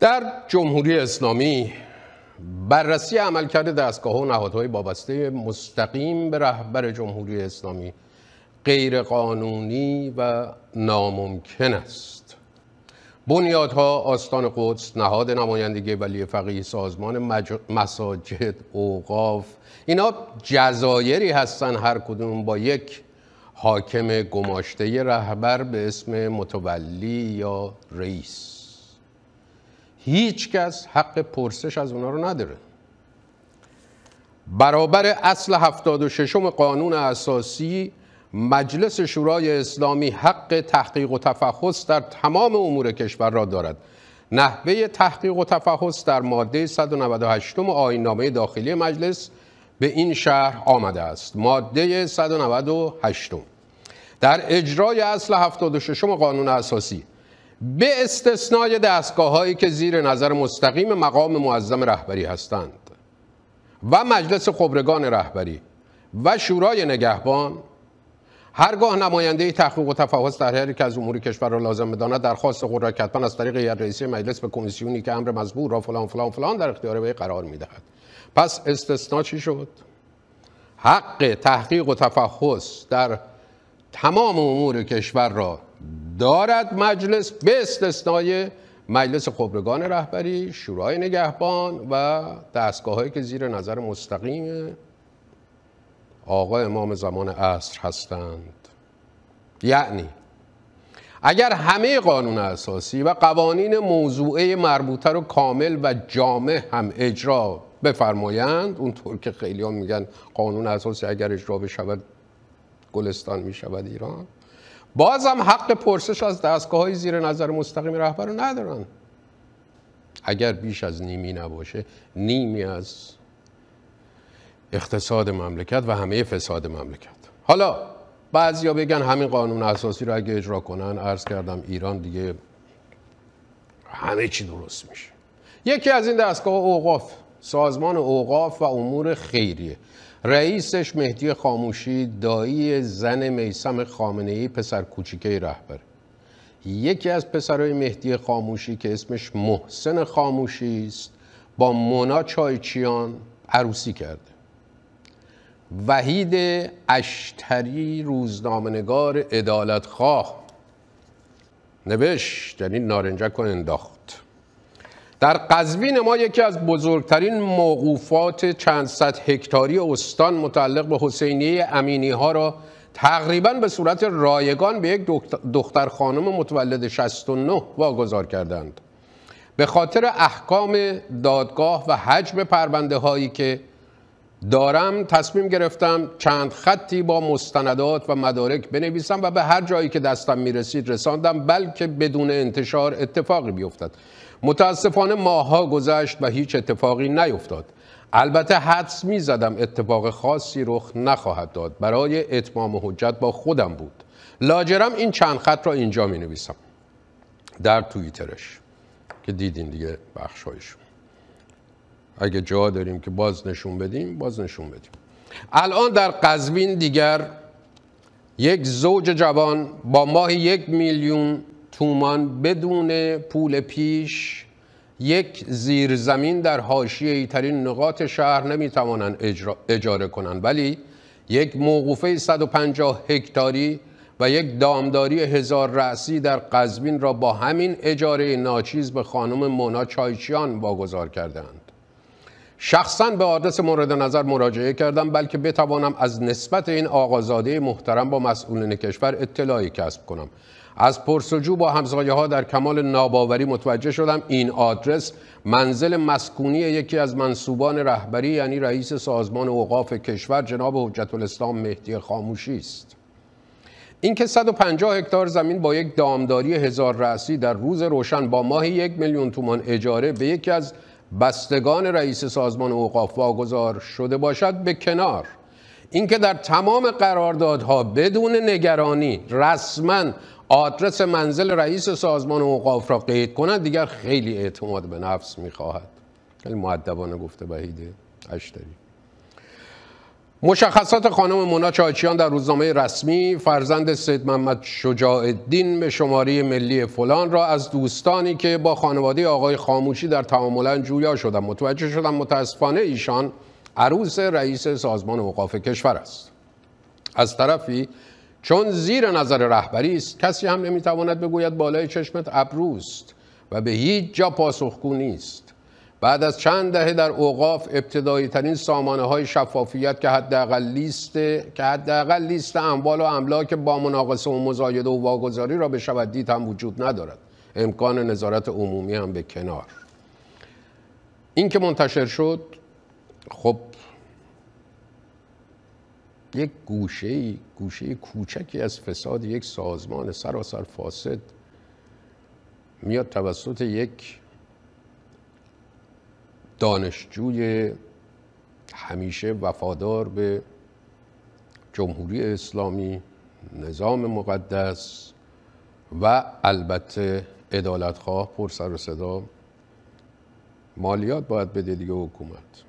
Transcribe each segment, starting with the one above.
در جمهوری اسلامی بررسی عملکرد دستگاه و نهادهای وابسته مستقیم به رهبر جمهوری اسلامی غیرقانونی و ناممکن است بنیادها آستان قدس نهاد نمایندگی ولی فقیه سازمان مج... مساجد اوقاف اینا جزایری هستند هر کدوم با یک حاکم گماشته رهبر به اسم متولی یا رئیس هیچ کس حق پرسش از اونا رو نداره برابر اصل 76 قانون اساسی مجلس شورای اسلامی حق تحقیق و تفحص در تمام امور کشور را دارد نحوه تحقیق و تفحص در ماده 198 نامه داخلی مجلس به این شهر آمده است ماده 198 در اجرای اصل 76 قانون اساسی به استثنای دستگاه هایی که زیر نظر مستقیم مقام معظم رهبری هستند و مجلس خبرگان رهبری و شورای نگهبان هرگاه نماینده تحقیق و تفحص در هر یک از امور کشور را لازم بداند درخواست را کتبن از طریق هیئت رئیسه مجلس به کمیسیونی که امر مزبور را فلان فلان فلان در اختیار وی قرار میدهد پس استثنا چی شد حق تحقیق و تفحص در تمام امور کشور را دارد مجلس به استثنای مجلس خبرگان رهبری شورای نگهبان و دستگاه که زیر نظر مستقیم آقا امام زمان عصر هستند یعنی اگر همه قانون اساسی و قوانین موضوعه مربوطه رو کامل و جامع هم اجرا بفرمایند اونطور که خیلی میگن قانون اساسی اگر اجرا بشود گلستان میشود ایران بازم حق پرسش از دستگاه های زیر نظر مستقیم رهبر رو ندارن اگر بیش از نیمی نباشه نیمی از اقتصاد مملکت و همه فساد مملکت حالا بعضیا بگن همین قانون اساسی رو اگه اجرا کنن عرض کردم ایران دیگه همه چی درست میشه یکی از این دستگاه اوقاف سازمان اوقاف و امور خیریه رئیسش مهدی خاموشی دایی زن میسم خامنه ای پسر کوچیکه رهبر یکی از پسرهای مهدی خاموشی که اسمش محسن خاموشی است با مونا چایچیان عروسی کرده وحید اشتری روزنامهنگار عدالتخواه نوشت یعنی نارنجک رو انداخت در قزوین ما یکی از بزرگترین موقوفات چند صد هکتاری استان متعلق به حسینیه امینی ها را تقریبا به صورت رایگان به یک دختر خانم متولد 69 واگذار کردند به خاطر احکام دادگاه و حجم پرونده هایی که دارم تصمیم گرفتم چند خطی با مستندات و مدارک بنویسم و به هر جایی که دستم میرسید رساندم بلکه بدون انتشار اتفاقی بیفتد متاسفانه ماها گذشت و هیچ اتفاقی نیفتاد البته حدس می زدم اتفاق خاصی رخ نخواهد داد برای اتمام حجت با خودم بود لاجرم این چند خط را اینجا می در توییترش که دیدین دیگه بخشایشون اگه جا داریم که باز نشون بدیم باز نشون بدیم الان در قزوین دیگر یک زوج جوان با ماه یک میلیون تومان بدون پول پیش یک زیرزمین در حاشیه ترین نقاط شهر نمیتوانند اجاره کنند ولی یک موقوفه 150 هکتاری و یک دامداری هزار رأسی در قزوین را با همین اجاره ناچیز به خانم مونا چایچیان واگذار کردن شخصا به آدرس مورد نظر مراجعه کردم بلکه بتوانم از نسبت این آقازاده محترم با مسئولین کشور اطلاعی کسب کنم از پرسجو با همسایه ها در کمال ناباوری متوجه شدم این آدرس منزل مسکونی یکی از منصوبان رهبری یعنی رئیس سازمان اوقاف کشور جناب حجت الاسلام مهدی خاموشی است اینکه 150 هکتار زمین با یک دامداری هزار رأسی در روز روشن با ماهی یک میلیون تومان اجاره به یکی از بستگان رئیس سازمان اوقاف واگذار شده باشد به کنار اینکه در تمام قراردادها بدون نگرانی رسما آدرس منزل رئیس سازمان اوقاف را قید کند دیگر خیلی اعتماد به نفس میخواهد خیلی معدبانه گفته بهیده اشتری مشخصات خانم مونا چاچیان در روزنامه رسمی فرزند سید محمد شجاع الدین به شماره ملی فلان را از دوستانی که با خانواده آقای خاموشی در تعاملا جویا شدم متوجه شدم متاسفانه ایشان عروس رئیس سازمان اوقاف کشور است از طرفی چون زیر نظر رهبری است کسی هم نمیتواند بگوید بالای چشمت ابروست و به هیچ جا پاسخگو نیست بعد از چند دهه در اوقاف ابتدایی ترین سامانه های شفافیت که حداقل لیست که حداقل لیست اموال و املاک با مناقصه و مزایده و واگذاری را بشود دید هم وجود ندارد امکان نظارت عمومی هم به کنار این که منتشر شد خب یک گوشه گوشه کوچکی از فساد یک سازمان سراسر فاسد میاد توسط یک دانشجوی همیشه وفادار به جمهوری اسلامی نظام مقدس و البته عدالتخواه پر سر و صدا مالیات باید بده دیگه حکومت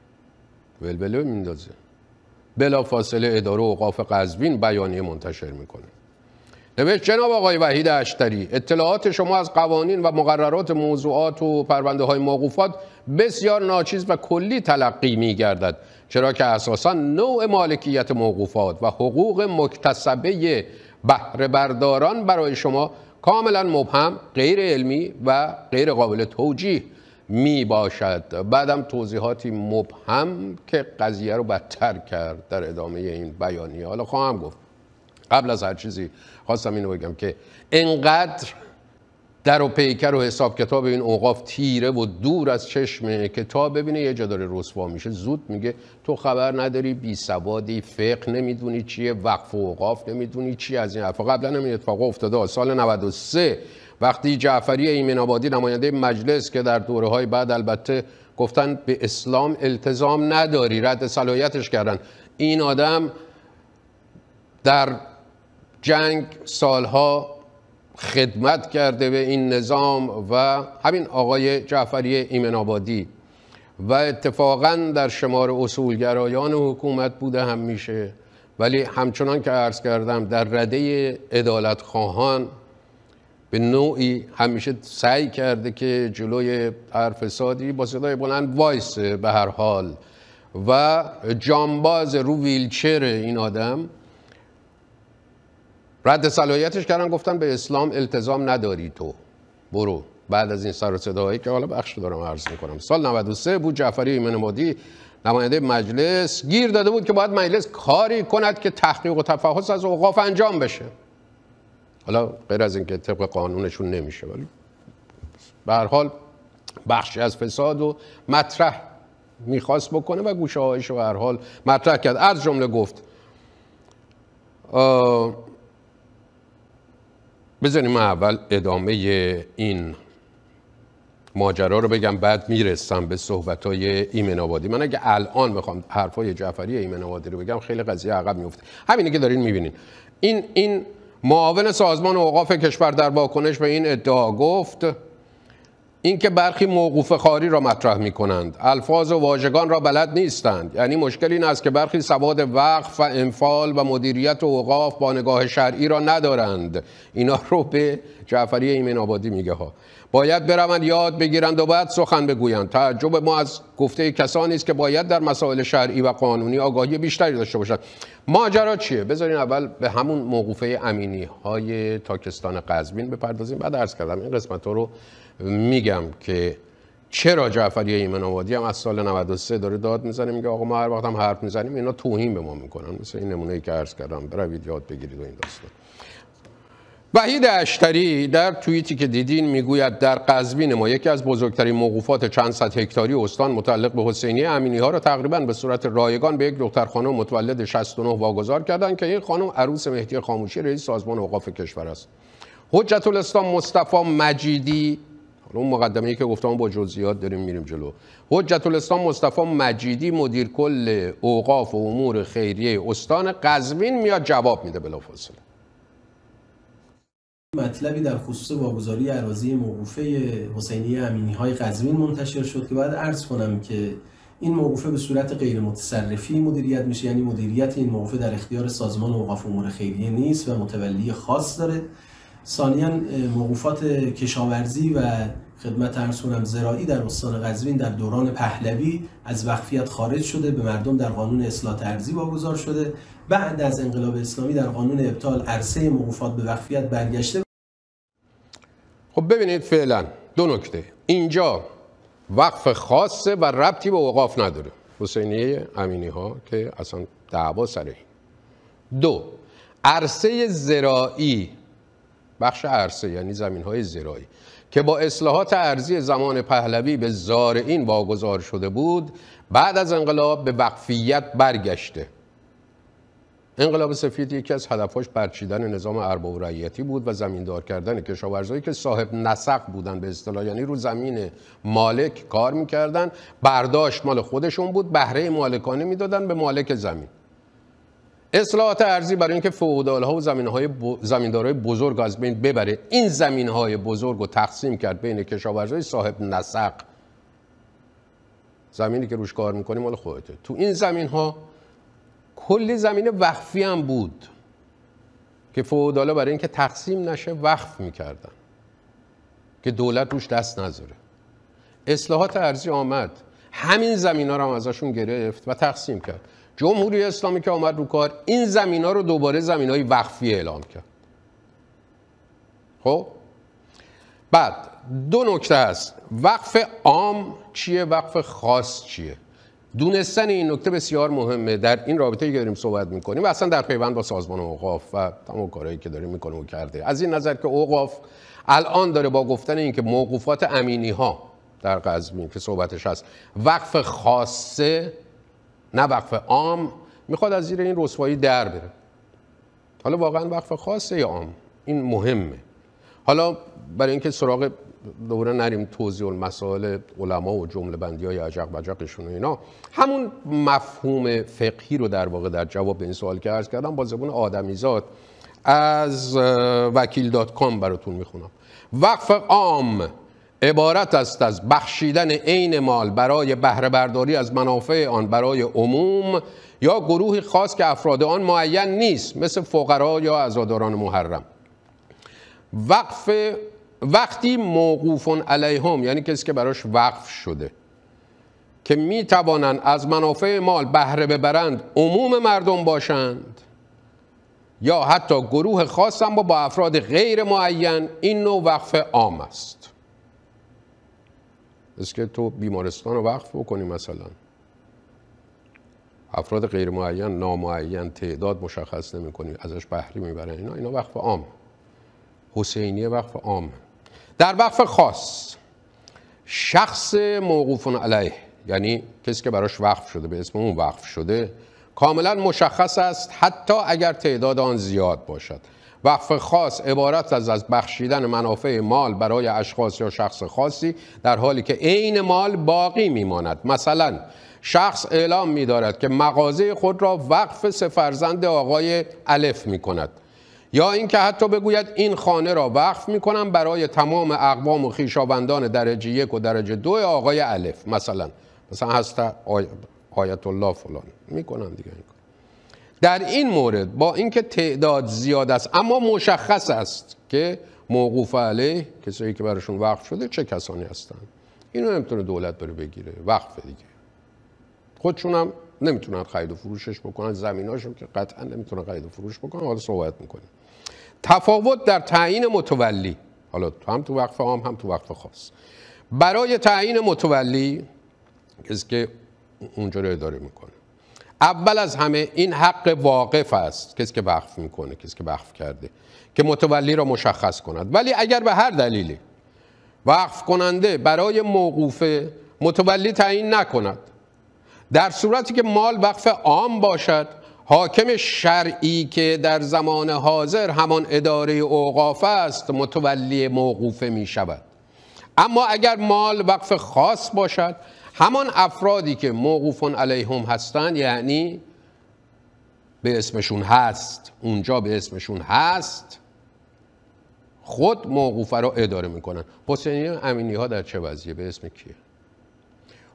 ولوله میندازه بلا فاصله اداره اوقاف قزوین بیانیه منتشر میکنه نوشت جناب آقای وحید اشتری اطلاعات شما از قوانین و مقررات موضوعات و پرونده های موقوفات بسیار ناچیز و کلی تلقی می گردد چرا که اساسا نوع مالکیت موقوفات و حقوق مکتسبه بهره برداران برای شما کاملا مبهم غیر علمی و غیر قابل توجیه می باشد بعدم توضیحاتی مبهم که قضیه رو بدتر کرد در ادامه این بیانیه حالا خواهم گفت قبل از هر چیزی خواستم اینو بگم که انقدر در و پیکر و حساب کتاب این اوقاف تیره و دور از چشمه که تا ببینه یه جا داره رسوا میشه زود میگه تو خبر نداری بی سوادی فقه نمیدونی چیه وقف و اوقاف نمیدونی چی از این حرفا قبلا هم این اتفاق افتاده سال 93 وقتی جعفری ایمن آبادی نماینده مجلس که در دوره های بعد البته گفتن به اسلام التزام نداری رد صلاحیتش کردن این آدم در جنگ سالها خدمت کرده به این نظام و همین آقای جعفری ایمن آبادی و اتفاقا در شمار اصولگرایان حکومت بوده هم میشه ولی همچنان که عرض کردم در رده ادالت خواهان به نوعی همیشه سعی کرده که جلوی هر فسادی با صدای بلند وایسه به هر حال و جانباز رو ویلچر این آدم رد صلاحیتش کردن گفتن به اسلام التزام نداری تو برو بعد از این سر و صداهایی که حالا بخش دارم عرض میکنم سال 93 بود جعفری ایمن مادی نماینده مجلس گیر داده بود که باید مجلس کاری کند که تحقیق و تفحص از اوقاف انجام بشه حالا غیر از اینکه طبق قانونشون نمیشه ولی به حال بخشی از فساد و مطرح میخواست بکنه و گوشه هایش به هر حال مطرح کرد از جمله گفت بذاریم اول ادامه این ماجرا رو بگم بعد میرسم به صحبت های ایمن آبادی من اگه الان بخوام حرفای جعفری ایمن آبادی رو بگم خیلی قضیه عقب میفته همینه که دارین میبینین این این معاون سازمان اوقاف کشور در واکنش به این ادعا گفت اینکه برخی موقوف خاری را مطرح می کنند الفاظ و واژگان را بلد نیستند یعنی مشکل این است که برخی سواد وقف و انفال و مدیریت و اوقاف با نگاه شرعی را ندارند اینا رو به جعفری ایمن آبادی میگه ها باید بروند یاد بگیرند و بعد سخن بگویند تعجب ما از گفته کسانی است که باید در مسائل شرعی و قانونی آگاهی بیشتری داشته باشند ماجرا چیه بذارین اول به همون موقوفه امینی های تاکستان قزوین بپردازیم بعد عرض کردم این قسمت رو میگم که چرا جعفری ایمن آبادی هم از سال 93 داره داد میزنه میگه آقا ما هر وقت هم حرف میزنیم اینا توهین به ما میکنن مثل این نمونه ای که عرض کردم بروید یاد بگیرید و این داستان وحید اشتری در توییتی که دیدین میگوید در قزوین ما یکی از بزرگترین موقوفات چند صد هکتاری استان متعلق به حسینی امینی ها را تقریبا به صورت رایگان به یک دختر خانم متولد 69 واگذار کردند که این خانم عروس مهدی خاموشی رئیس سازمان اوقاف کشور است حجت الاسلام مصطفی مجیدی حالا اون مقدمه که گفتم با جزئیات داریم میریم جلو حجت الاسلام مصطفی مجیدی مدیر کل اوقاف و امور خیریه استان قزوین میاد جواب میده بلافاصله مطلبی در خصوص واگذاری اراضی موقوفه حسینی امینی های قزوین منتشر شد که باید عرض کنم که این موقوفه به صورت غیر متصرفی مدیریت میشه یعنی مدیریت این موقوفه در اختیار سازمان اوقاف امور خیریه نیست و متولی خاص داره ثانیا موقوفات کشاورزی و خدمت ارسونم زراعی در استان قزوین در دوران پهلوی از وقفیت خارج شده به مردم در قانون اصلاح ترزی واگذار شده بعد از انقلاب اسلامی در قانون ابطال عرصه موقوفات به وقفیت برگشته خب ببینید فعلا دو نکته اینجا وقف خاصه و ربطی به اوقاف نداره حسینیه امینی ها که اصلا دعوا سره دو عرصه زراعی بخش عرصه یعنی زمین های زراعی که با اصلاحات ارزی زمان پهلوی به زارعین واگذار شده بود بعد از انقلاب به وقفیت برگشته انقلاب سفید یکی از هدفش برچیدن نظام ارباب رعیتی بود و زمیندار کردن کشاورزایی که صاحب نسق بودن به اصطلاح یعنی رو زمین مالک کار میکردن برداشت مال خودشون بود بهره مالکانه میدادن به مالک زمین اصلاحات ارزی برای اینکه فودال ها و زمین های ب... زمیندارای بزرگ از بین ببره این زمین های بزرگ رو تقسیم کرد بین کشاورزای صاحب نسق زمینی که روش کار میکنی مال خودته تو این زمین ها کلی زمین وقفی هم بود که فودال برای اینکه تقسیم نشه وقف میکردن که دولت روش دست نذاره اصلاحات ارزی آمد همین زمین ها رو هم ازشون گرفت و تقسیم کرد جمهوری اسلامی که آمد رو کار این زمین ها رو دوباره زمین های وقفی اعلام کرد خب بعد دو نکته است وقف عام چیه وقف خاص چیه دونستن این نکته بسیار مهمه در این رابطه که داریم صحبت میکنیم و اصلا در پیوند با سازمان اوقاف و تمام کارهایی که داریم میکنیم و کرده از این نظر که اوقاف الان داره با گفتن اینکه موقوفات امینی ها در قزوین که صحبتش هست وقف خاصه نه وقف عام میخواد از زیر این رسوایی در بره حالا واقعا وقف خاصه یا عام این مهمه حالا برای اینکه سراغ دوره نریم توضیح مسائل علما و جمله بندی های عجق بجقشون و اینا همون مفهوم فقهی رو در واقع در جواب به این سوال که عرض کردم با زبون آدمیزاد از وکیل دات کام براتون میخونم وقف عام عبارت است از بخشیدن عین مال برای بهره برداری از منافع آن برای عموم یا گروه خاص که افراد آن معین نیست مثل فقرا یا عزاداران محرم وقف وقتی موقوف علیهم یعنی کسی که براش وقف شده که می توانند از منافع مال بهره ببرند عموم مردم باشند یا حتی گروه خاص هم با, با افراد غیر معین این نوع وقف عام است است که تو بیمارستان رو وقف بکنی مثلا افراد غیر معین نامعین تعداد مشخص نمی کنی. ازش بحری میبرن اینا اینا وقف عام حسینیه وقف عام در وقف خاص شخص موقوف علیه یعنی کسی که براش وقف شده به اسم اون وقف شده کاملا مشخص است حتی اگر تعداد آن زیاد باشد وقف خاص عبارت از از بخشیدن منافع مال برای اشخاص یا شخص خاصی در حالی که عین مال باقی میماند مثلا شخص اعلام میدارد که مغازه خود را وقف سه فرزند آقای الف میکند یا اینکه حتی بگوید این خانه را وقف میکنم برای تمام اقوام و خیشاوندان درجه یک و درجه دو آقای الف مثلا مثلا هست آیت الله فلان میکنم دیگه در این مورد با اینکه تعداد زیاد است اما مشخص است که موقوف علیه کسایی که براشون وقف شده چه کسانی هستند اینو نمیتونه دولت بره بگیره وقف دیگه خودشون هم نمیتونن خرید و فروشش بکنن زمیناشون که قطعا نمیتونن خرید و فروش بکنن حالا صحبت میکنیم تفاوت در تعیین متولی حالا هم تو وقف عام هم تو وقف خاص برای تعیین متولی کسی که اونجا رو اداره میکنه اول از همه این حق واقف است کسی که وقف میکنه کسی که وقف کرده که متولی را مشخص کند ولی اگر به هر دلیلی وقف کننده برای موقوفه متولی تعیین نکند در صورتی که مال وقف عام باشد حاکم شرعی که در زمان حاضر همان اداره اوقاف است متولی موقوفه می شود اما اگر مال وقف خاص باشد همان افرادی که موقوفون علیهم هستند یعنی به اسمشون هست اونجا به اسمشون هست خود موقوفه را اداره میکنن حسینی امینی ها در چه وضعیه به اسم کیه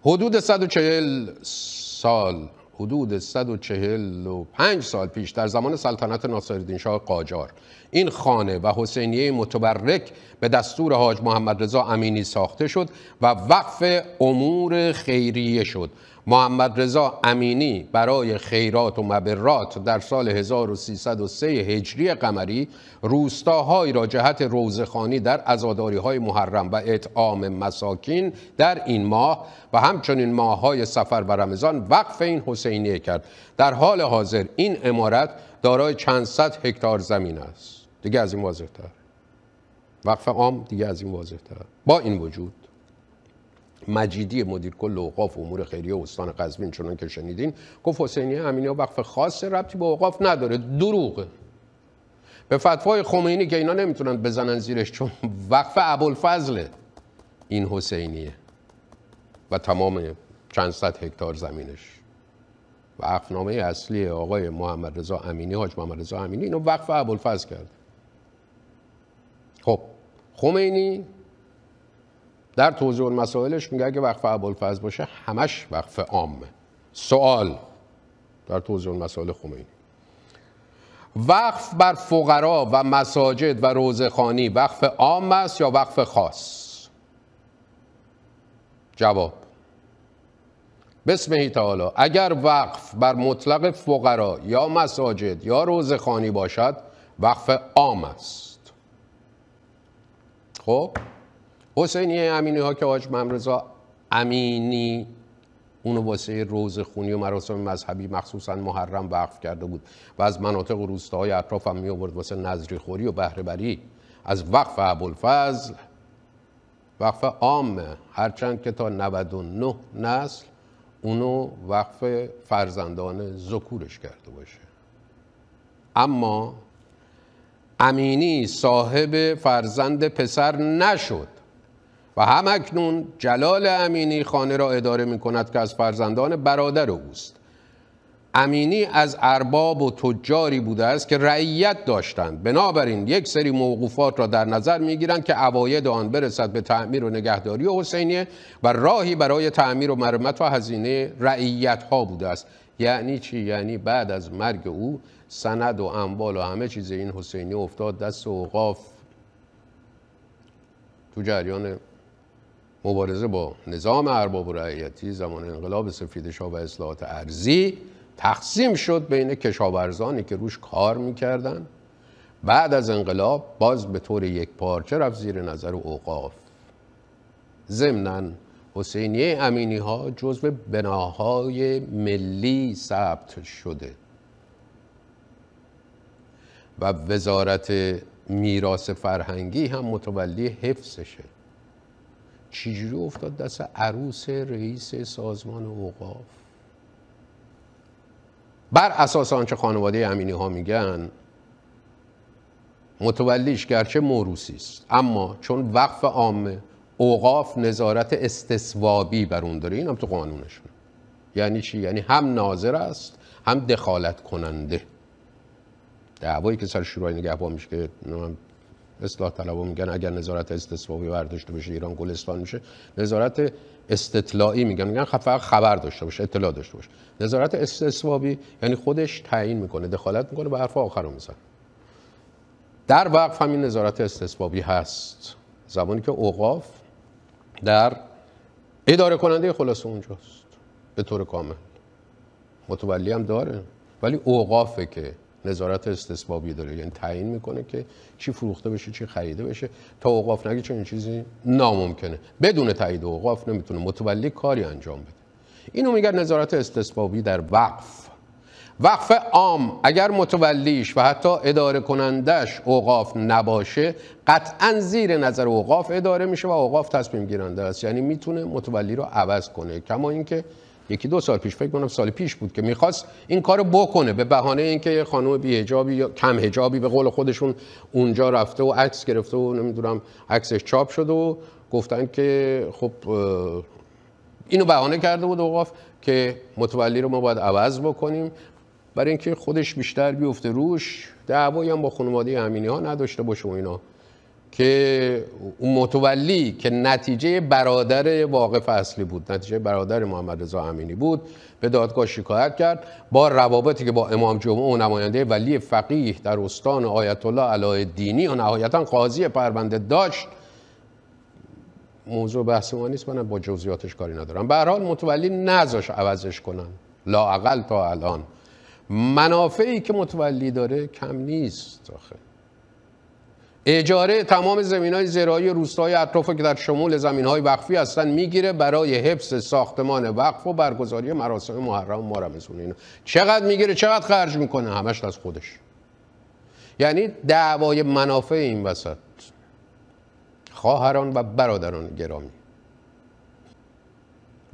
حدود 140 سال حدود 145 سال پیش در زمان سلطنت ناصرالدین شاه قاجار این خانه و حسینیه متبرک به دستور حاج محمد رضا امینی ساخته شد و وقف امور خیریه شد محمد رضا امینی برای خیرات و مبرات در سال 1303 هجری قمری روستاهایی را جهت روزخانی در ازاداری های محرم و اطعام مساکین در این ماه و همچنین ماه های سفر و رمضان وقف این حسینیه کرد در حال حاضر این امارت دارای چند صد هکتار زمین است دیگه از این واضح تر وقف عام دیگه از این واضح تر با این وجود مجیدی مدیر کل اوقاف امور خیریه استان قزوین چون که شنیدین گفت حسینی امینی وقف خاص ربطی به اوقاف نداره دروغه به فتوای خمینی که اینا نمیتونن بزنن زیرش چون وقف ابوالفضله این حسینیه و تمام چند صد هکتار زمینش و اقنامه اصلی آقای محمد رضا امینی حاج محمد رضا امینی اینو وقف ابوالفضل کرد خب خمینی در توضیح مسائلش میگه اگه وقف ابوالفضل باشه همش وقف عامه سوال در توضیح مسائل خمینی وقف بر فقرا و مساجد و روزخانی وقف عام است یا وقف خاص جواب بسم تعالی اگر وقف بر مطلق فقرا یا مساجد یا روزخانی باشد وقف عام است خب حسینی امینی ها که آج ممرزا امینی اونو واسه روز خونی و مراسم مذهبی مخصوصا محرم وقف کرده بود و از مناطق و روستاهای اطراف هم می آورد واسه نظری خوری و بهرهبری از وقف ابوالفضل وقف عامه هرچند که تا 99 نسل اونو وقف فرزندان زکورش کرده باشه اما امینی صاحب فرزند پسر نشد و هم اکنون جلال امینی خانه را اداره می کند که از فرزندان برادر اوست امینی از ارباب و تجاری بوده است که رعیت داشتند بنابراین یک سری موقوفات را در نظر می گیرند که عواید آن برسد به تعمیر و نگهداری حسینیه و راهی برای تعمیر و مرمت و هزینه رعیت ها بوده است یعنی چی یعنی بعد از مرگ او سند و اموال و همه چیز این حسینی افتاد دست اوقاف تو مبارزه با نظام ارباب و رعیتی زمان انقلاب سفید شاه و اصلاحات ارزی تقسیم شد بین کشاورزانی که روش کار میکردن بعد از انقلاب باز به طور یک پارچه رفت زیر نظر اوقاف ضمناً حسینیه امینی ها جزو بناهای ملی ثبت شده و وزارت میراث فرهنگی هم متولی حفظشه چجوری افتاد دست عروس رئیس سازمان اوقاف بر اساس آنچه خانواده امینی ها میگن متولیش گرچه موروسی است اما چون وقف عامه اوقاف نظارت استثوابی بر اون داره این هم تو قانونشون یعنی چی؟ یعنی هم ناظر است هم دخالت کننده دعوایی که سر شورای نگهبان میشه که اصلاح طلبو میگن اگر نظارت استثبابی برداشته بشه ایران گلستان میشه نظارت استطلاعی میگن میگن خب فقط خبر داشته باشه اطلاع داشته باشه نظارت استثبابی یعنی خودش تعیین میکنه دخالت میکنه به حرف آخر رو میزن در وقف همین نظارت استثبابی هست زمانی که اوقاف در اداره کننده خلاص اونجاست به طور کامل متولی هم داره ولی اوقافه که نظارت استثبابی داره یعنی تعیین میکنه که چی فروخته بشه چی خریده بشه تا اوقاف نگه چنین چیزی ناممکنه بدون تایید اوقاف نمیتونه متولی کاری انجام بده اینو میگن نظارت استثبابی در وقف وقف عام اگر متولیش و حتی اداره کنندش اوقاف نباشه قطعا زیر نظر اوقاف اداره میشه و اوقاف تصمیم گیرنده است یعنی میتونه متولی رو عوض کنه کما اینکه یکی دو سال پیش فکر کنم سال پیش بود که میخواست این کارو بکنه به بهانه اینکه یه خانم بیهجابی یا کم هجابی به قول خودشون اونجا رفته و عکس گرفته و نمیدونم عکسش چاپ شده و گفتن که خب اینو بهانه کرده بود و گفت که متولی رو ما باید عوض بکنیم برای اینکه خودش بیشتر بیفته روش دعوایی هم با خانواده امینی ها نداشته باشه و اینا که اون متولی که نتیجه برادر واقف اصلی بود نتیجه برادر محمد رضا امینی بود به دادگاه شکایت کرد با روابطی که با امام جمعه و نماینده ولی فقیه در استان آیت الله علای دینی و نهایتا قاضی پرونده داشت موضوع بحث ما نیست من با جزئیاتش کاری ندارم به حال متولی نذاش عوضش کنن لاقل تا الان منافعی که متولی داره کم نیست آخه اجاره تمام زمین های زراعی روستای اطراف که در شمول زمین های وقفی هستند میگیره برای حفظ ساختمان وقف و برگزاری مراسم محرم و مارمزون اینا چقدر میگیره چقدر خرج میکنه همش از خودش یعنی دعوای منافع این وسط خواهران و برادران گرامی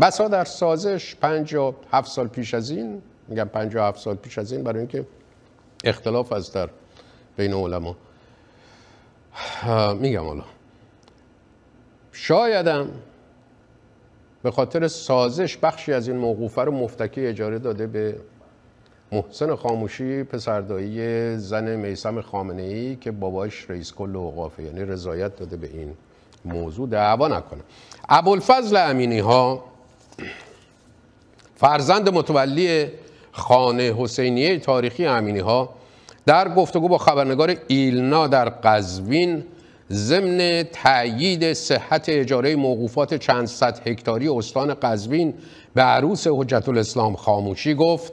بسا در سازش هفت سال پیش از این میگم هفت سال پیش از این برای اینکه اختلاف از در بین علما میگم حالا شایدم به خاطر سازش بخشی از این موقوفه رو مفتکی اجاره داده به محسن خاموشی پسردایی زن میسم خامنه ای که باباش رئیس کل اوقافه یعنی رضایت داده به این موضوع دعوا نکنه ابوالفضل امینی ها فرزند متولی خانه حسینیه تاریخی امینی ها در گفتگو با خبرنگار ایلنا در قزوین ضمن تأیید صحت اجاره موقوفات چند صد هکتاری استان قزوین به عروس حجت الاسلام خاموشی گفت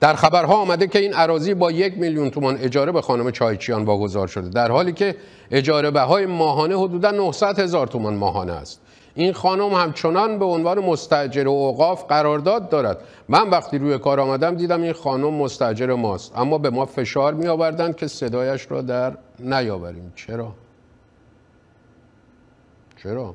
در خبرها آمده که این عراضی با یک میلیون تومان اجاره به خانم چایچیان واگذار شده در حالی که اجاره بهای ماهانه حدودا 900 هزار تومان ماهانه است این خانم همچنان به عنوان مستجر و اوقاف قرارداد دارد من وقتی روی کار آمدم دیدم این خانم مستجر ماست اما به ما فشار می آوردن که صدایش را در نیاوریم چرا؟ چرا؟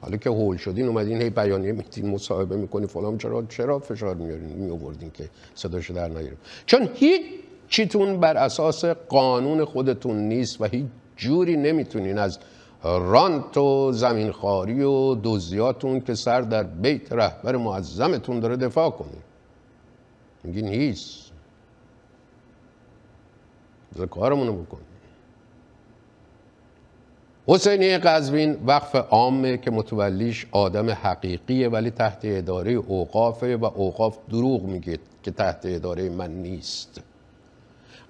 حالا که هول شدین اومدین هی بیانیه میدین مصاحبه میکنی فلان چرا چرا فشار می آوردین که صداش در نیاریم چون هیچ چیتون بر اساس قانون خودتون نیست و هیچ جوری نمیتونین از رانت و زمینخواری و دوزیاتون که سر در بیت رهبر معظمتون داره دفاع کنید میگین نیست بذار کارمونو بکنیم حسینی قزوین وقف عامه که متولیش آدم حقیقیه ولی تحت اداره اوقافه و اوقاف دروغ میگه که تحت اداره من نیست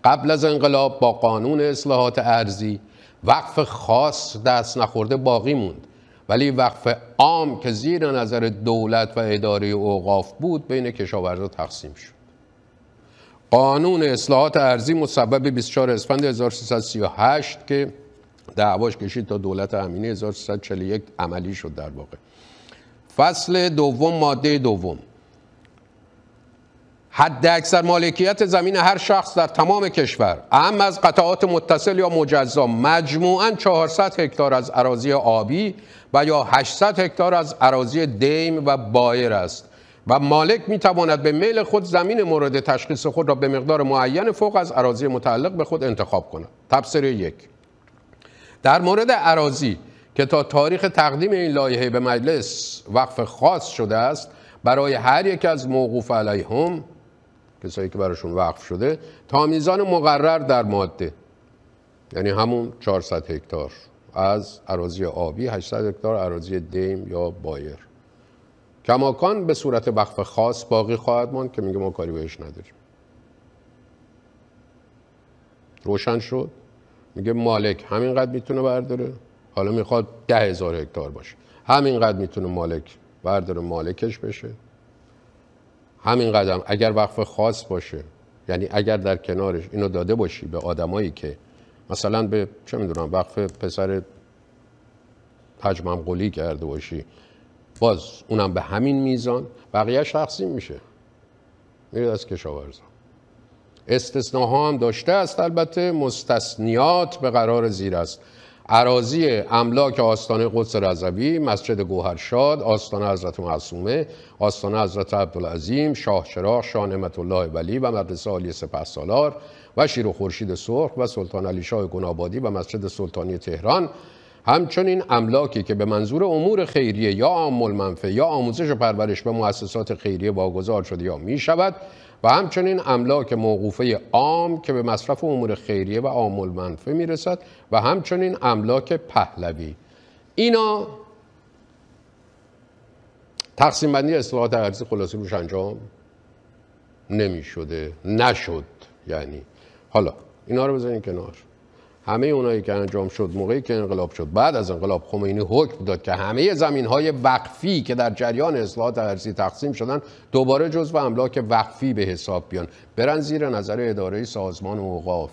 قبل از انقلاب با قانون اصلاحات ارزی وقف خاص دست نخورده باقی موند ولی وقف عام که زیر نظر دولت و اداره اوقاف بود بین کشاورزا تقسیم شد قانون اصلاحات ارزی مسبب 24 اسفند 1338 که دعواش کشید تا دولت امینی 1341 عملی شد در واقع فصل دوم ماده دوم حد اکثر مالکیت زمین هر شخص در تمام کشور اهم از قطعات متصل یا مجزا مجموعاً 400 هکتار از اراضی آبی و یا 800 هکتار از اراضی دیم و بایر است و مالک می تواند به میل خود زمین مورد تشخیص خود را به مقدار معین فوق از اراضی متعلق به خود انتخاب کند تبصره یک در مورد اراضی که تا تاریخ تقدیم این لایحه به مجلس وقف خاص شده است برای هر یک از موقوف علیهم کسایی که براشون وقف شده تا میزان مقرر در ماده یعنی همون 400 هکتار از اراضی آبی 800 هکتار اراضی دیم یا بایر کماکان به صورت وقف خاص باقی خواهد ماند که میگه ما کاری بهش نداریم روشن شد میگه مالک همینقدر میتونه برداره حالا میخواد ده هزار هکتار باشه همینقدر میتونه مالک برداره مالکش بشه همین قدم اگر وقف خاص باشه یعنی اگر در کنارش اینو داده باشی به آدمایی که مثلا به چه میدونم وقف پسر حج قلی کرده باشی باز اونم به همین میزان بقیه شخصی میشه میرید از کشاورزان استثناها هم داشته است البته مستثنیات به قرار زیر است عراضی املاک آستانه قدس رضوی، مسجد گوهرشاد، آستانه حضرت معصومه، آستانه حضرت عبدالعظیم، شاه چراغ، شاه نعمت الله ولی و مدرسه عالی سپه سالار و شیر و خورشید سرخ و سلطان علی شاه گنابادی و مسجد سلطانی تهران همچنین املاکی که به منظور امور خیریه یا عام المنفعه یا آموزش و پرورش به مؤسسات خیریه واگذار شده یا می شود و همچنین املاک موقوفه عام که به مصرف امور خیریه و عام المنفعه میرسد و همچنین املاک پهلوی اینا تقسیم بندی اصلاحات ارزی خلاصی روش انجام نمی شده نشد یعنی حالا اینا رو بزنین کنار همه اونایی که انجام شد موقعی که انقلاب شد بعد از انقلاب خمینی حکم داد که همه زمین های وقفی که در جریان اصلاحات ارزی تقسیم شدن دوباره جزو املاک وقفی به حساب بیان برن زیر نظر اداره سازمان اوقاف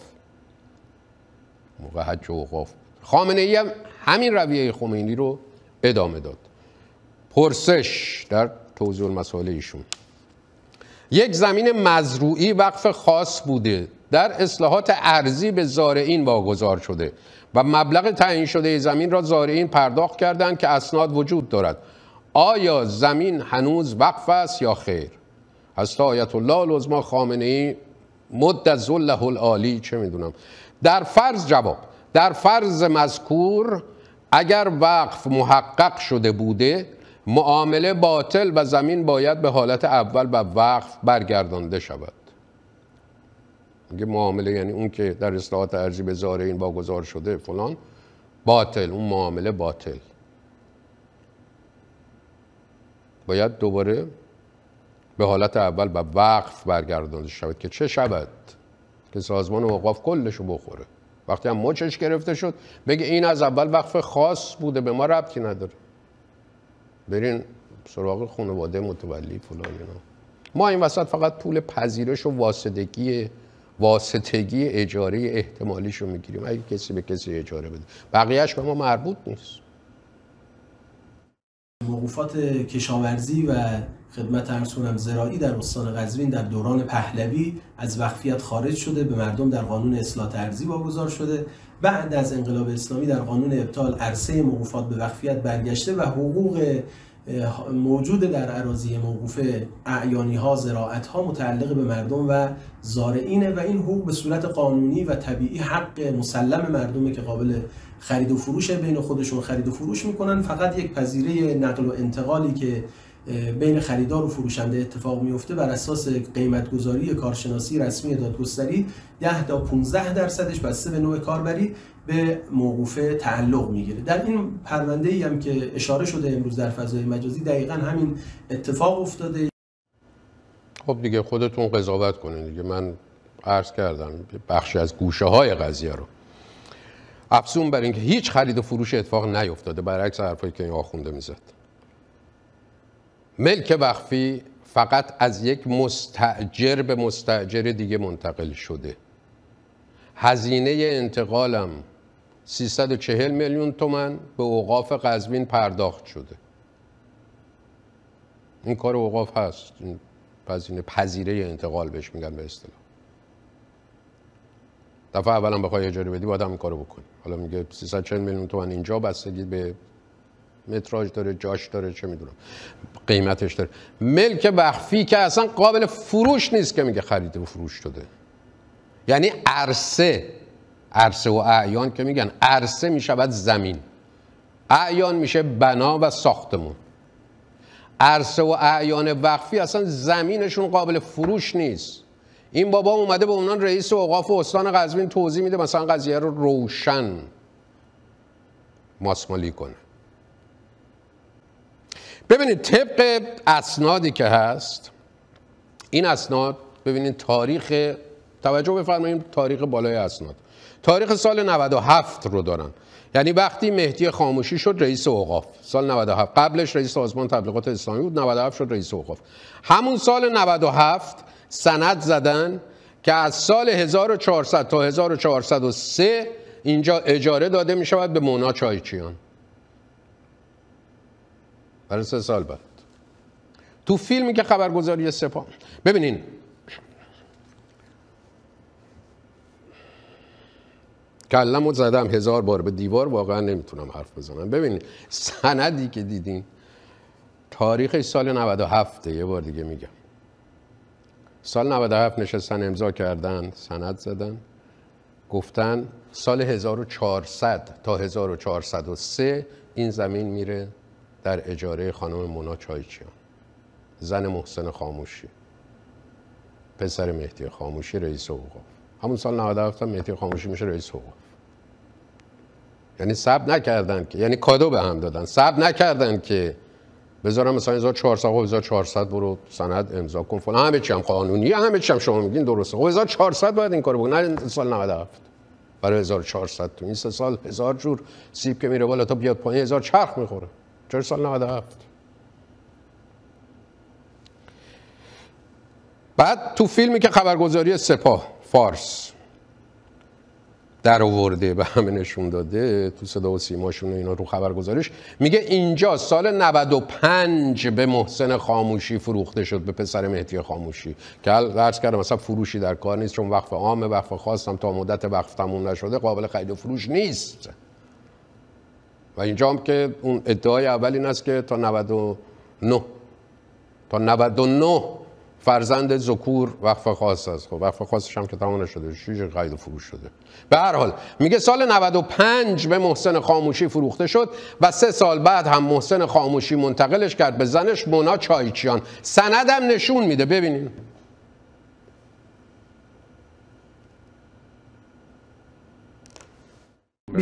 موقع حج اوقاف خامنه ای هم همین رویه خمینی رو ادامه داد پرسش در توضیح مسئله ایشون یک زمین مزروعی وقف خاص بوده در اصلاحات ارزی به زارعین واگذار شده و مبلغ تعیین شده زمین را زارعین پرداخت کردند که اسناد وجود دارد آیا زمین هنوز وقف است یا خیر از آیت الله لزما خامنه ای مد ذله العالی چه میدونم در فرض جواب در فرض مذکور اگر وقف محقق شده بوده معامله باطل و زمین باید به حالت اول و وقف برگردانده شود میگه معامله یعنی اون که در اصلاحات ارزی به این واگذار شده فلان باطل اون معامله باطل باید دوباره به حالت اول به وقف برگردانده شود که چه شود که سازمان اوقاف رو بخوره وقتی هم مچش گرفته شد بگه این از اول وقف خاص بوده به ما ربطی نداره برین سراغ خانواده متولی فلان ما این وسط فقط پول پذیرش و واسدگی واسطگی اجاره رو میگیریم اگه کسی به کسی اجاره بده بقیهش به ما مربوط نیست موقوفات کشاورزی و خدمت ارسونم زراعی در استان قزوین در دوران پهلوی از وقفیت خارج شده به مردم در قانون اصلاح ارزی واگذار شده بعد از انقلاب اسلامی در قانون ابطال عرصه موقوفات به وقفیت برگشته و حقوق موجود در عراضی موقوف اعیانی ها زراعت ها متعلق به مردم و زارعینه و این حقوق به صورت قانونی و طبیعی حق مسلم مردمه که قابل خرید و فروش بین خودشون خرید و فروش میکنن فقط یک پذیره نقل و انتقالی که بین خریدار و فروشنده اتفاق میفته بر اساس قیمت گذاری کارشناسی رسمی دادگستری 10 تا 15 درصدش بسته به نوع کاربری به موقوفه تعلق میگیره در این پرونده ای هم که اشاره شده امروز در فضای مجازی دقیقا همین اتفاق افتاده خب دیگه خودتون قضاوت کنید دیگه من عرض کردم بخشی از گوشه های قضیه رو افسون بر اینکه هیچ خرید و فروش اتفاق نیفتاده برعکس حرفایی که این آخونده میزد ملک وقفی فقط از یک مستجر به مستجر دیگه منتقل شده هزینه انتقالم 340 میلیون تومن به اوقاف قزوین پرداخت شده این کار اوقاف هست این پذیره, انتقال بهش میگن به اصطلاح دفعه اولا بخوای اجاره بدی باید این کارو بکنی حالا میگه 340 میلیون تومن اینجا بستگی به متراژ داره جاش داره چه میدونم قیمتش داره ملک وقفی که اصلا قابل فروش نیست که میگه خریده و فروش شده یعنی عرصه عرصه و اعیان که میگن عرصه میشود زمین اعیان میشه بنا و ساختمون عرصه و اعیان وقفی اصلا زمینشون قابل فروش نیست این بابا اومده به اونان رئیس اوقاف استان قزوین توضیح میده مثلا قضیه رو روشن ماسمالی کنه ببینید طبق اسنادی که هست این اسناد ببینید تاریخ توجه بفرمایید تاریخ بالای اسناد تاریخ سال 97 رو دارن یعنی وقتی مهدی خاموشی شد رئیس اوقاف سال 97 قبلش رئیس سازمان تبلیغات اسلامی بود 97 شد رئیس اوقاف همون سال 97 سند زدن که از سال 1400 تا 1403 اینجا اجاره داده می شود به مونا چایچیان برای سه سال بعد تو فیلمی که خبرگزاری سپاه ببینین کلم زدم هزار بار به دیوار واقعا نمیتونم حرف بزنم ببینین سندی که دیدین تاریخش سال 97 یه بار دیگه میگم سال 97 نشستن امضا کردن سند زدن گفتن سال 1400 تا 1403 این زمین میره در اجاره خانم مونا چایچیان زن محسن خاموشی پسر مهدی خاموشی رئیس اوقاف همون سال 97 مهدی خاموشی میشه رئیس اوقاف یعنی سب نکردن که یعنی کادو به هم دادن سب نکردن که بذارم مثلا 1400 و 1400 خب برو سند امضا کن فلان همه چی هم قانونی همه چی هم شما میگین درسته خب 1400 باید این کارو بکنه نه سال 97 برای 1400 تو این سال هزار جور سیب که میره بالا تا بیاد پایین هزار چرخ میخوره چهار سال 97 بعد تو فیلمی که خبرگزاری سپاه فارس در آورده به همه نشون داده تو صدا و سیماشون اینا رو خبرگزارش میگه اینجا سال 95 به محسن خاموشی فروخته شد به پسر مهدی خاموشی که درس کردم مثلا فروشی در کار نیست چون وقف عام وقف خاصم تا مدت وقف تموم نشده قابل خرید و فروش نیست اینجا هم که اون ادعای اول این است که تا 99 تا 99 فرزند زکور وقف خاص است خب وقف خاصش هم که تمام نشده شیش قید فروش شده به هر حال میگه سال 95 به محسن خاموشی فروخته شد و سه سال بعد هم محسن خاموشی منتقلش کرد به زنش مونا چایچیان سندم نشون میده ببینید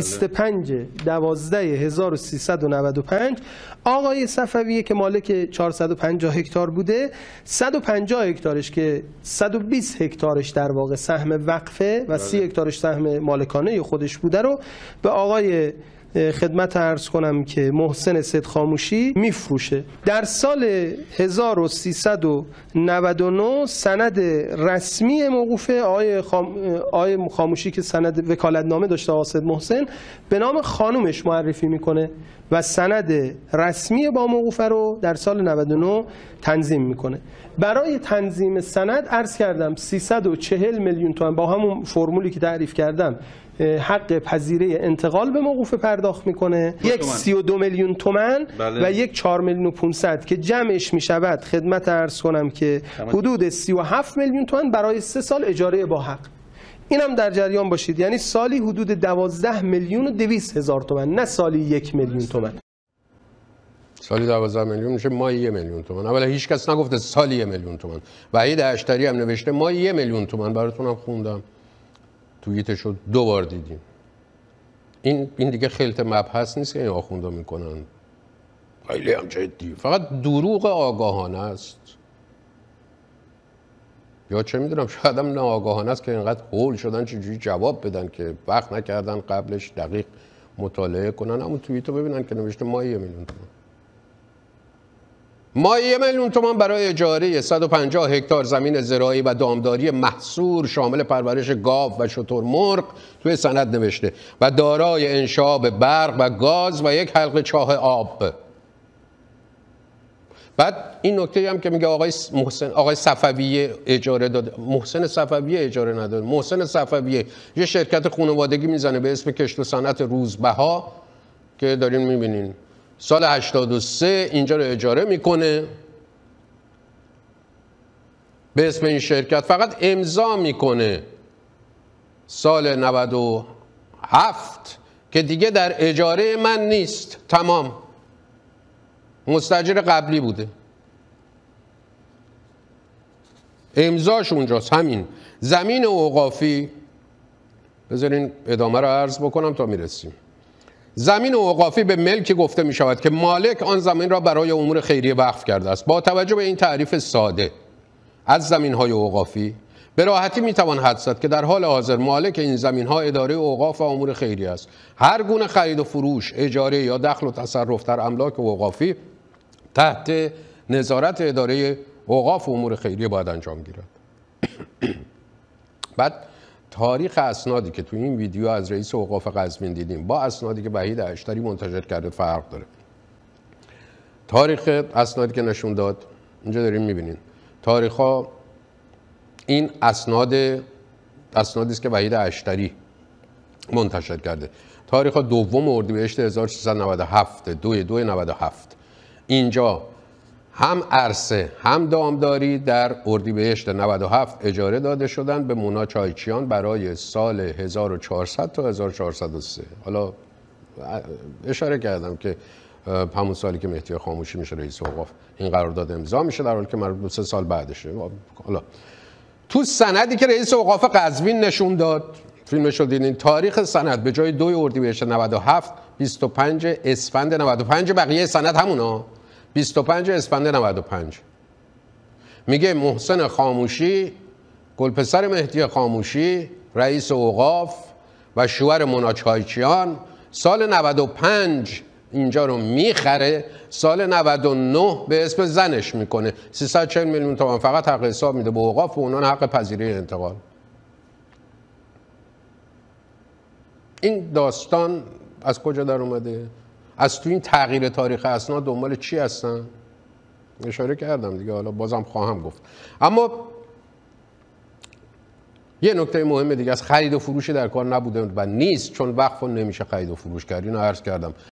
25 12 1395 آقای صفویه که مالک 450 هکتار بوده 150 هکتارش که 120 هکتارش در واقع سهم وقفه و 30 بله. هکتارش سهم مالکانه خودش بوده رو به آقای خدمت ارز کنم که محسن صد خاموشی میفروشه در سال 1399 سند رسمی موقوفه آی خام... خاموشی که سند وکالتنامه داشته آسد محسن به نام خانومش معرفی میکنه و سند رسمی با موقوفه رو در سال 99 تنظیم میکنه برای تنظیم سند عرض کردم 340 میلیون تومان با همون فرمولی که تعریف کردم حق پذیره انتقال به موقوف پرداخت میکنه خب، یک 32 میلیون تومن بله. و یک 4 میلیون و 500 که جمعش شود خدمت عرض کنم که حدود 37 میلیون تومن برای سه سال اجاره با حق در جریان باشید یعنی سالی حدود 12 میلیون و 200 هزار تومن نه سالی یک میلیون تومن سالی 12 میلیون میشه ماهی یه میلیون تومن اولا هیچکس نگفته سالی یه میلیون تومن و عید اشتری هم نوشته ماهی یه میلیون تومن براتونم خوندم توییتش رو دو بار دیدیم این این دیگه خلط مبحث نیست که این آخوندا میکنن خیلی هم جدی فقط دروغ آگاهانه است یا چه میدونم شاید هم نه آگاهانه است که اینقدر هول شدن چجوری جواب بدن که وقت نکردن قبلش دقیق مطالعه کنن اما توییت رو ببینن که نوشته مایه یه ما یه میلیون تومان برای اجاره 150 هکتار زمین زراعی و دامداری محصور شامل پرورش گاو و شتر مرغ توی سند نوشته و دارای انشاب برق و گاز و یک حلقه چاه آب بعد این نکته هم که میگه آقای محسن آقای صفوی اجاره داده محسن صفوی اجاره نداد محسن صفوی یه شرکت خانوادگی میزنه به اسم کشت و صنعت روزبها که دارین میبینین سال 83 اینجا رو اجاره میکنه به اسم این شرکت فقط امضا میکنه سال 97 که دیگه در اجاره من نیست تمام مستجر قبلی بوده امضاش اونجاست همین زمین اوقافی بذارین ادامه رو عرض بکنم تا میرسیم زمین اوقافی به ملکی گفته می شود که مالک آن زمین را برای امور خیریه وقف کرده است با توجه به این تعریف ساده از زمین های اوقافی به راحتی می توان حد زد که در حال حاضر مالک این زمین ها اداره اوقاف و امور خیریه است هر گونه خرید و فروش اجاره یا دخل و تصرف در املاک اوقافی تحت نظارت اداره اوقاف و امور خیریه باید انجام گیرد بعد تاریخ اسنادی که تو این ویدیو از رئیس اوقاف قزوین دیدیم با اسنادی که وحید اشتری منتشر کرده فرق داره تاریخ اسنادی که نشون داد اینجا داریم میبینین تاریخ این اسناد اسنادی است که وحید اشتری منتشر کرده تاریخ دوم اردیبهشت 1397 دو دو 97 اینجا هم عرصه هم دامداری در اردیبهشت 97 اجاره داده شدن به مونا چایچیان برای سال 1400 تا 1403 حالا اشاره کردم که همون سالی که مهدی خاموشی میشه رئیس اوقاف این قرارداد امضا میشه در حالی که مربوط به سه سال بعدشه حالا تو سندی که رئیس اوقاف قزوین نشون داد فیلمش رو دیدین تاریخ سند به جای 2 اردیبهشت 97 25 اسفند 95 بقیه سند همونا 25 اسفند 95 میگه محسن خاموشی گلپسر مهدی خاموشی رئیس اوقاف و شوهر مناچایچیان سال 95 اینجا رو میخره سال 99 به اسم زنش میکنه 340 میلیون تومان فقط حق حساب میده به اوقاف و اونان حق پذیری انتقال این داستان از کجا در اومده از تو این تغییر تاریخ اسناد دنبال چی هستن اشاره کردم دیگه حالا بازم خواهم گفت اما یه نکته مهمه دیگه از خرید و فروشی در کار نبوده و نیست چون وقف نمیشه خرید و فروش کرد اینو عرض کردم